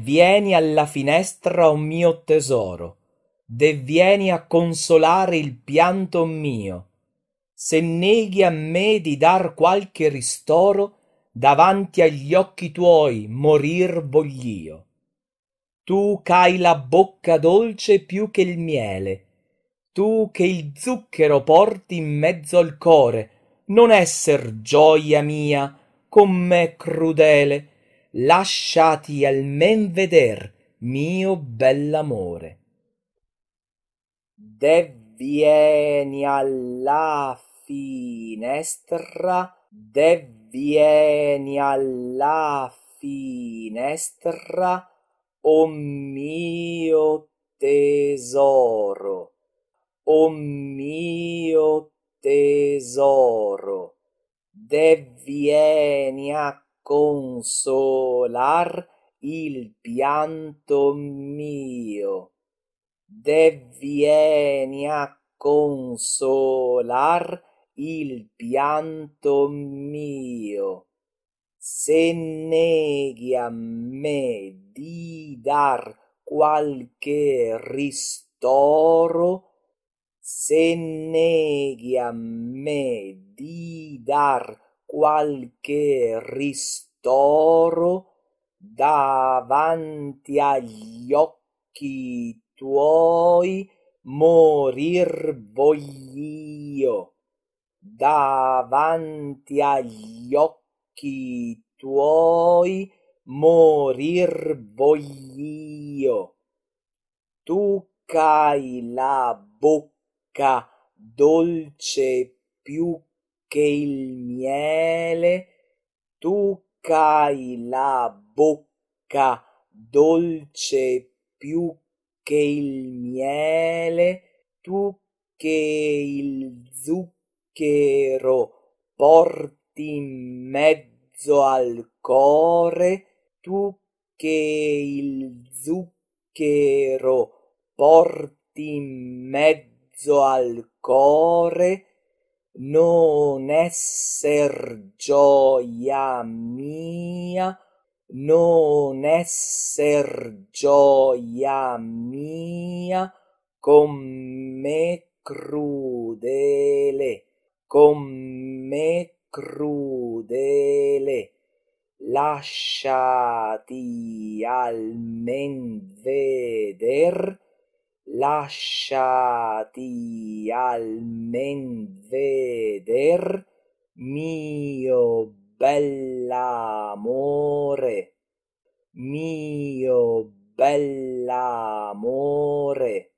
vieni alla finestra, o mio tesoro, vieni a consolare il pianto mio. Se neghi a me di dar qualche ristoro, davanti agli occhi tuoi morir voglio. Tu ch'hai la bocca dolce più che il miele, tu che il zucchero porti in mezzo al core, non esser gioia mia con me crudele, lasciati almen veder mio bell'amore vieni alla finestra vieni alla finestra o mio tesoro o mio tesoro devvieni a consolar il pianto mio. Devieni a consolar il pianto mio. Se neghi a me di dar qualche ristoro, se neghi a me di dar qualche ristoro davanti agli occhi tuoi morir voglio davanti agli occhi tuoi morir voglio tu c'hai la bocca dolce più che il miele, tu ch'hai la bocca dolce più che il miele, tu che il zucchero porti in mezzo al core, tu che il zucchero porti in mezzo al core, non esser gioia mia, non esser gioia mia, con me crudele, con me crudele, lasciati almen veder, lasciati almen veder mio bell'amore mio bell'amore